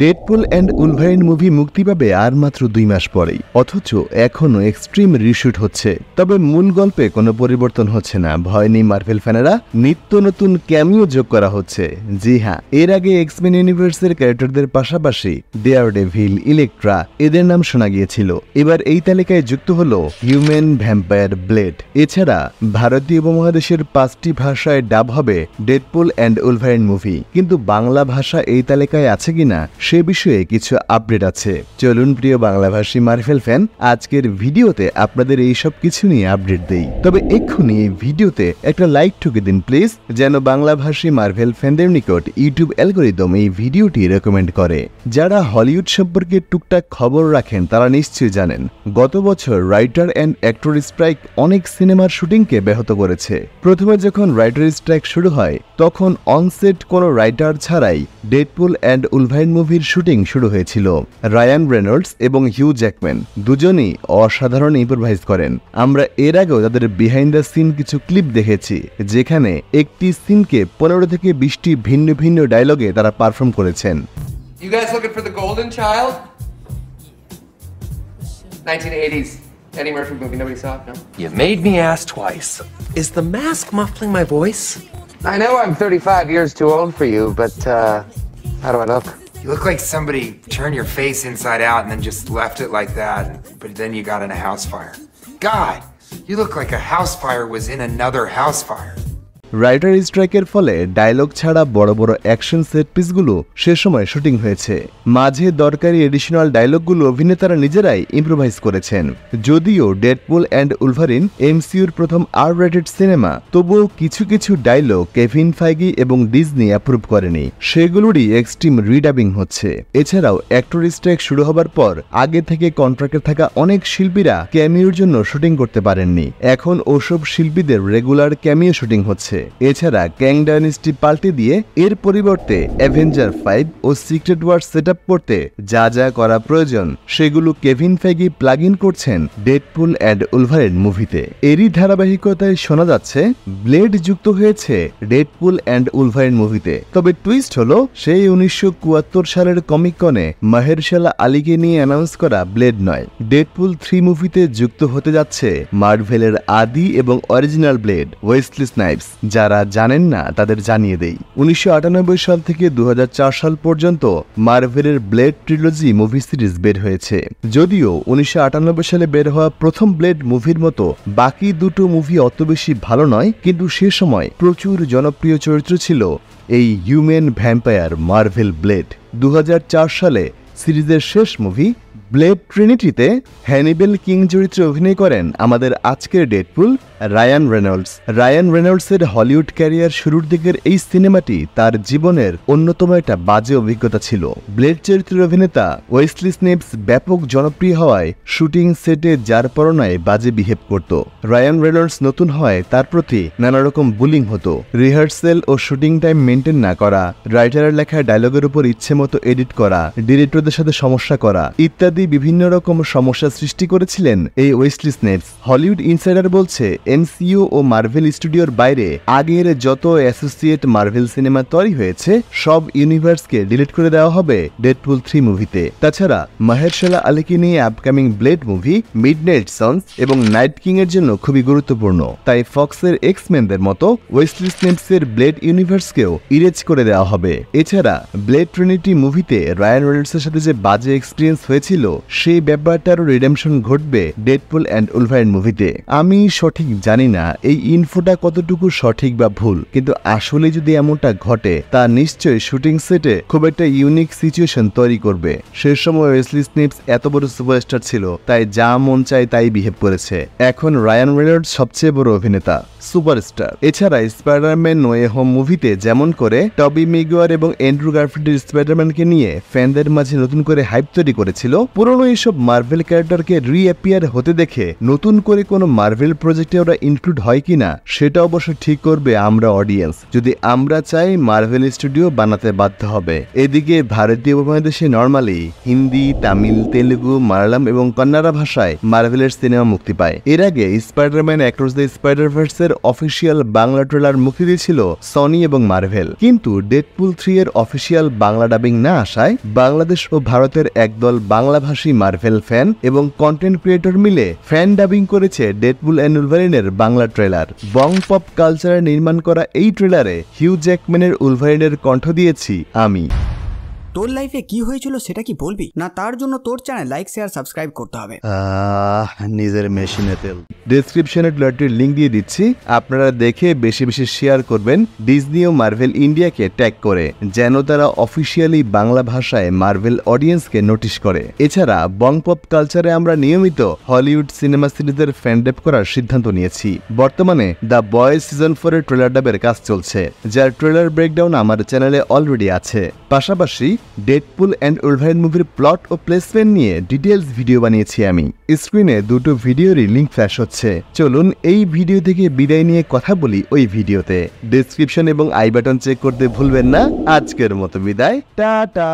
Deadpool and উলভাইন movie মুক্তি পাবে আর মাত্র দুই মাস পরেই অথচ এখনও এক্সট্রিম রিশুট হচ্ছে তবে মূল গল্পে কোনো পরিবর্তন হচ্ছে না ভয় নেই মার্ভেল ফ্যানেরা নিত্য নতুন ক্যামিও যোগ করা হচ্ছে জি হ্যাঁ এর আগে এক্সমেন ইউনিভার্সের ক্যারেক্টারদের পাশাপাশি ডেয়ার ডেভিল ইলেকট্রা এদের নাম শোনা গিয়েছিল এবার এই তালিকায় যুক্ত হল হিউম্যান ভ্যাম্পায়ার ব্লেড এছাড়া ভারতীয় উপমহাদেশের পাঁচটি ভাষায় ডাব হবে ডেডপুল অ্যান্ড উলভাইন মুভি কিন্তু বাংলা ভাষা এই তালিকায় আছে কিনা সে বিষয়ে কিছু আপডেট আছে চলুন প্রিয় বাংলাভাষী মার্ভেল ফ্যান আজকের ভিডিওতে আপনাদের এই সব কিছু নিয়ে আপডেট দেই তবে এক্ষুনি এই ভিডিওতে একটা লাইক ঠুকে দিন প্লিজ যেন বাংলাভাষী মার্ভেল ফ্যানদের নিকট ইউটিউব অ্যালগোরিদম এই ভিডিওটি রেকমেন্ড করে যারা হলিউড সম্পর্কে টুকটাক খবর রাখেন তারা নিশ্চয়ই জানেন গত বছর রাইটার অ্যান্ড অ্যাক্টর স্ট্রাইক অনেক সিনেমার শুটিংকে ব্যাহত করেছে প্রথমে যখন রাইটার স্ট্রাইক শুরু হয় তখন অনসেট কোনো রাইটার ছাড়াই ডেডপুল অ্যান্ড উলভাইন মুভির শুটিং শুরু হয়েছিল রায়ান রেনল্ডস এবং হিউ জ্যাকম্যান দুজনই অসাধারণ ইম্প্রোভাইজ করেন আমরা এর আগেও তাদের বিহাইন্ড দ্য সিন কিছু ক্লিপ দেখেছি যেখানে একটি সিনকে পনেরো থেকে বিশটি ভিন্ন ভিন্ন ডায়লগে তারা পারফর্ম করেছেন You guys looking for the golden child? 1980s. Eddie Murphy movie. Nobody saw it, no? You made me ask twice. Is the mask muffling my voice? I know I'm 35 years too old for you, but uh, How do I look? You look like somebody turned your face inside out and then just left it like that, but then you got in a house fire. God, you look like a house fire was in another house fire. Writer স্ট্রাইকের ফলে dialogue ছাড়া বড় বড় action set পিসগুলো সে সময় shooting হয়েছে মাঝে দরকারি এডিশনাল ডায়লগগুলো অভিনেতারা নিজেরাই ইম্প্রোভাইজ করেছেন যদিও ডেডপুল অ্যান্ড উলভারিন এমসিউর প্রথম আর রেটেড সিনেমা তবুও কিছু কিছু ডায়লগ কেভিন ফাইগি এবং ডিজনি অ্যাপ্রুভ করেনি সেগুলোরই এক্সট্রিম রিডাবিং হচ্ছে এছাড়াও অ্যাক্টর স্ট্রাইক শুরু হবার পর আগে থেকে কন্ট্রাক্টে থাকা অনেক শিল্পীরা ক্যামিওর জন্য শুটিং করতে পারেননি এখন ওসব শিল্পীদের রেগুলার ক্যামিও শুটিং হচ্ছে এছাড়া ক্যাং ডাইনেস্টি পাল্টে দিয়ে এর পরিবর্তে অ্যাভেঞ্জার ফাইভ ও সিক্রেট ওয়ার্ড সেট করতে যা যা করা প্রয়োজন সেগুলো কেভিন ফ্যাগি প্লাগ ইন করছেন ডেডপুল অ্যান্ড উলভারেন মুভিতে এরই ধারাবাহিকতায় শোনা যাচ্ছে ব্লেড যুক্ত হয়েছে ডেডপুল অ্যান্ড উলভারেন মুভিতে তবে টুইস্ট হলো সেই উনিশশো সালের কমিক কনে মাহেরশালা আলীকে নিয়ে অ্যানাউন্স করা ব্লেড নয় ডেডপুল থ্রি মুভিতে যুক্ত হতে যাচ্ছে মার্ভেলের আদি এবং অরিজিনাল ব্লেড ওয়েস্টলি স্নাইপস যারা জানেন না তাদের জানিয়ে দেই উনিশশো সাল থেকে দু সাল পর্যন্ত মার্ভেলের ব্লেড ট্রিলজি মুভি সিরিজ বের হয়েছে যদিও উনিশশো সালে বের হওয়া প্রথম ব্লেড মুভির মতো বাকি দুটো মুভি অত বেশি ভালো নয় কিন্তু সে সময় প্রচুর জনপ্রিয় চরিত্র ছিল এই হিউম্যান ভ্যাম্পায়ার মার্ভেল ব্লেড দু সালে সিরিজের শেষ মুভি ব্লেড ট্রিনিটিতে হ্যানিবেল কিং চরিত্রে অভিনয় করেন আমাদের আজকের ডেটপুল রায়ান রেনল্ডস রায়ান রেনল্ডসের হলিউড ক্যারিয়ার শুরুর দিকের এই সিনেমাটি তার জীবনের অন্যতম একটা বাজে অভিজ্ঞতা ছিল ব্লেড চরিত্রের অভিনেতা ওয়েস্টলি স্নেপস ব্যাপক জনপ্রিয় হওয়ায় শুটিং সেটে যার পরনায় বাজে বিহেভ করত রায়ান রেনল্ডস নতুন হয় তার প্রতি নানা রকম বুলিং হতো রিহার্সেল ও শুটিং টাইম মেনটেন না করা রাইটারের লেখা ডায়লগের উপর ইচ্ছে মতো এডিট করা ডিরেক্টরদের সাথে সমস্যা করা ইত্যাদি বিভিন্ন রকম সমস্যা সৃষ্টি করেছিলেন এই ওয়েস্টলি স্নেপস হলিউড ইনসাইডার বলছে এনসিও ও মার্ভেল স্টুডিওর বাইরে আগের যত অ্যাসোসিয়েট মার্ভেল সিনেমা তৈরি হয়েছে সব ইউনিভার্সকে ডিলিট করে দেওয়া হবে ডেডপুল থ্রি মুভিতে তাছাড়া মাহেরশালা আলীকে নিয়ে upcoming Blade movie night sons এবং নাইট কিং এর জন্য খুবই গুরুত্বপূর্ণ তাই ফক্সের এক্সমেনদের মতো ওয়েস্টলি এর ব্লেড ইউনিভার্সকেও ইরেজ করে দেওয়া হবে এছাড়া ব্লেড ট্রিনিটি মুভিতে রায়ান এর সাথে যে বাজে এক্সপিরিয়েন্স হয়েছিল সেই ব্যাপারটারও রিডেমশন ঘটবে ডেডপুল অ্যান্ড উলভাইন মুভিতে আমি সঠিক জানি না এই ইনফোটা কতটুকু সঠিক বা ভুল কিন্তু আসলে যদি এমনটা ঘটে তা নিশ্চয়ই শুটিং সেটে খুব একটা ইউনিক সিচুয়েশন তৈরি করবে সে সময় ওয়েসলি স্নিপস এত বড় সুপারস্টার ছিল তাই যা মন চায় তাই বিহেভ করেছে এখন রায়ান রেলার্ড সবচেয়ে বড় অভিনেতা সুপারস্টার এছাড়া স্পাইডারম্যান নোয়ে হোম মুভিতে যেমন করে টবি মিগুয়ার এবং এন্ড্রু গার্ফিল্ডের স্পাইডারম্যানকে নিয়ে ফ্যানদের মাঝে নতুন করে হাইপ তৈরি করেছিল পুরনো এইসব মার্ভেল ক্যারেক্টারকে রিঅ্যাপিয়ার হতে দেখে নতুন করে কোনো মার্ভেল প্রজেক্টে ওরা ইনক্লুড হয় কি না সেটা অবশ্য ঠিক করবে আমরা অডিয়েন্স যদি আমরা চাই মার্ভেল স্টুডিও বানাতে বাধ্য হবে এদিকে ভারতীয় উপমহাদেশে নর্মালি হিন্দি তামিল তেলুগু মালয়ালাম এবং কন্নাড়া ভাষায় মার্ভেলের সিনেমা মুক্তি পায় এর আগে স্পাইডারম্যান অ্যাক্রস দ্য স্পাইডার ভার্সের অফিসিয়াল বাংলা ট্রেলার মুক্তি দিয়েছিল সনি এবং মার্ভেল কিন্তু ডেটপুল থ্রি এর অফিসিয়াল বাংলা ডাবিং না আসায় বাংলাদেশ ও ভারতের একদল বাংলাভাষী মার্ভেল ফ্যান এবং কন্টেন্ট ক্রিয়েটর মিলে ফ্যান ডাবিং করেছে ডেটপুল অ্যান্ড উলভারিনের বাংলা ট্রেলার বং পপ কালচারে নির্মাণ করা এই ট্রেলারে হিউ জ্যাকম্যানের উলভারিনের কণ্ঠ দিয়েছি আমি তোর লাইফে কি হয়েছিল সেটা কি বলবি না তার জন্য তোর চ্যানেল লাইক শেয়ার সাবস্ক্রাইব করতে হবে নিজের মেশিনে তেল ডিসক্রিপশনে ব্লগটির লিঙ্ক দিয়ে দিচ্ছি আপনারা দেখে বেশি বেশি শেয়ার করবেন ডিজনি ও মার্ভেল ইন্ডিয়াকে ট্যাগ করে যেন তারা অফিসিয়ালি বাংলা ভাষায় মার্ভেল অডিয়েন্সকে নোটিশ করে এছাড়া বংপপ কালচারে আমরা নিয়মিত হলিউড সিনেমা সিরিজের ফ্যানডেপ করার সিদ্ধান্ত নিয়েছি বর্তমানে দ্য বয়েজ সিজন ফোরের ট্রেলার ডাবের কাজ চলছে যার ট্রেলার ব্রেকডাউন আমার চ্যানেলে অলরেডি আছে পাশাপাশি ডেডপুল অ্যান্ড উলভাইন মুভির প্লট ও প্লেসমেন্ট নিয়ে ডিটেলস ভিডিও বানিয়েছি আমি স্ক্রিনে দুটো ভিডিওরই লিঙ্ক ফ্ল্যাশ হচ্ছে চলুন এই ভিডিও থেকে বিদায় নিয়ে কথা বলি ওই ভিডিওতে ডিসক্রিপশন এবং আই বাটন চেক করতে ভুলবেন না আজকের মতো বিদায় টাটা